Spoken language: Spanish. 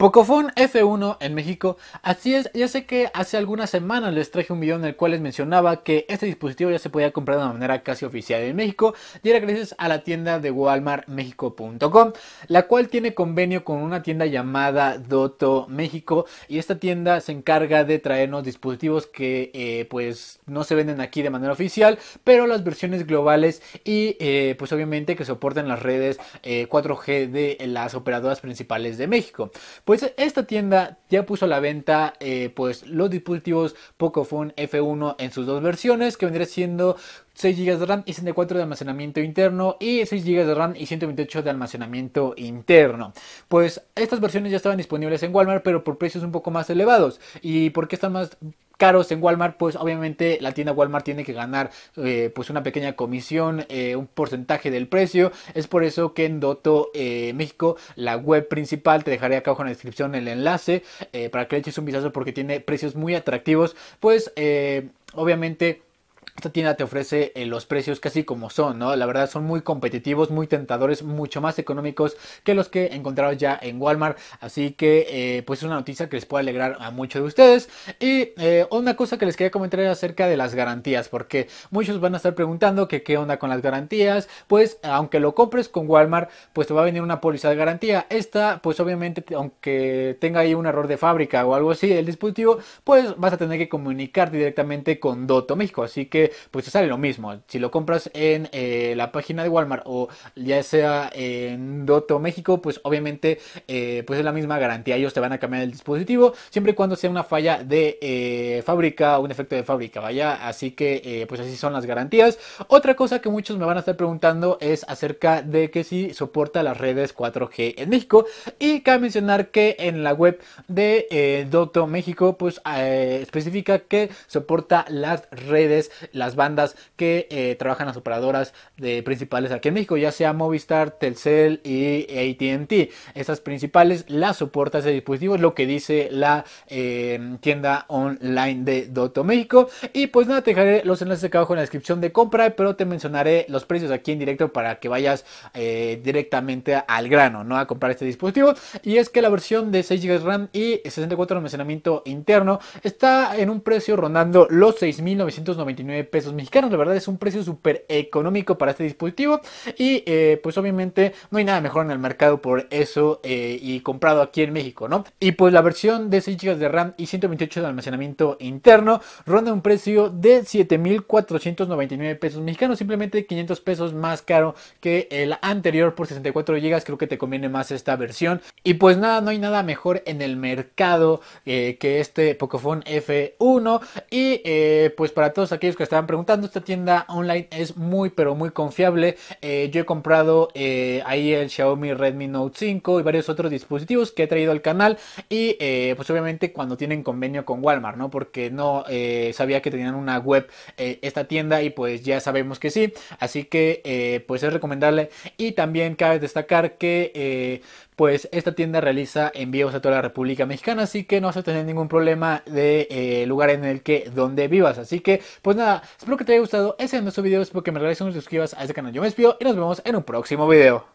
Pocofon F1 en México. Así es, ya sé que hace algunas semanas les traje un video en el cual les mencionaba que este dispositivo ya se podía comprar de una manera casi oficial en México y era gracias a la tienda de walmartmexico.com, la cual tiene convenio con una tienda llamada Doto México y esta tienda se encarga de traernos dispositivos que eh, pues no se venden aquí de manera oficial, pero las versiones globales y eh, pues obviamente que soporten las redes 4G eh, de las operadoras principales de México. Pues esta tienda ya puso a la venta eh, pues los dispositivos Pocophone F1 en sus dos versiones, que vendría siendo 6 GB de RAM y 64 de almacenamiento interno y 6 GB de RAM y 128 de almacenamiento interno. Pues estas versiones ya estaban disponibles en Walmart, pero por precios un poco más elevados. ¿Y por qué están más caros en Walmart, pues obviamente la tienda Walmart tiene que ganar eh, pues una pequeña comisión, eh, un porcentaje del precio. Es por eso que en Doto eh, México, la web principal, te dejaré acá abajo en la descripción el enlace para que le eches un vistazo porque tiene precios muy atractivos. Pues obviamente esta tienda te ofrece eh, los precios casi como son, ¿no? La verdad son muy competitivos, muy tentadores, mucho más económicos que los que encontraron ya en Walmart. Así que eh, pues es una noticia que les puede alegrar a muchos de ustedes. Y eh, una cosa que les quería comentar acerca de las garantías, porque muchos van a estar preguntando que qué onda con las garantías. Pues aunque lo compres con Walmart, pues te va a venir una póliza de garantía. Esta pues obviamente aunque tenga ahí un error de fábrica o algo así el dispositivo, pues vas a tener que comunicar directamente con Doto México. Así que pues sale lo mismo. Si lo compras en eh, la página de Walmart o ya sea en Doto México, pues obviamente eh, pues es la misma garantía. Ellos te van a cambiar el dispositivo siempre y cuando sea una falla de eh, fábrica o un efecto de fábrica, vaya. Así que pues así son las garantías. Otra cosa que muchos me van a estar preguntando es acerca de que si soporta las redes 4G en México. Y cabe mencionar que en la web de Doto México, pues especifica que soporta las redes las bandas que eh, trabajan las operadoras principales aquí en México, ya sea Movistar, Telcel y ATT. Estas principales las soporta ese dispositivo, es lo que dice la em, tienda online de Doto México. Y pues nada, te dejaré los enlaces acá abajo en la descripción de compra, pero te mencionaré los precios aquí en directo para que vayas eh, directamente al grano, ¿no? A comprar este dispositivo. Y es que la versión de 6 GB RAM y 64 de almacenamiento interno está en un precio rondando los 6.999 eh, pesos mexicanos. La verdad es un precio súper económico para este dispositivo. Y eh, pues obviamente no hay nada mejor en el mercado por eso eh, y comprado aquí en México, ¿no? Y pues la versión de 6 GB de RAM y 128 de almacenamiento interno ronda un precio de 7.499 pesos mexicanos. Simplemente 500 pesos más caro que el anterior por 64 GB. Creo que te conviene más esta versión. Y pues nada, no hay nada mejor en el mercado que este Pocophone F1. Y pues para todos aquellos que estaban preguntando, esta tienda online es muy pero muy confiable. Eh, yo he comprado eh, ahí el Xiaomi Redmi Note 5 y varios otros dispositivos que he traído al canal y eh, pues obviamente cuando tienen convenio con Walmart, ¿no? Porque no sabía que tenían una web esta tienda y pues ya sabemos que sí. Así que pues es recomendable y también cabe destacar que pues esta tienda realiza envíos a toda la República Mexicana, así que no vas a tener ningún problema de lugar en el que donde vivas. Así que, pues nada, espero que te haya gustado ese nuestro video, espero que me regales un suscribas a este canal. Yo me despido y nos vemos en un próximo video.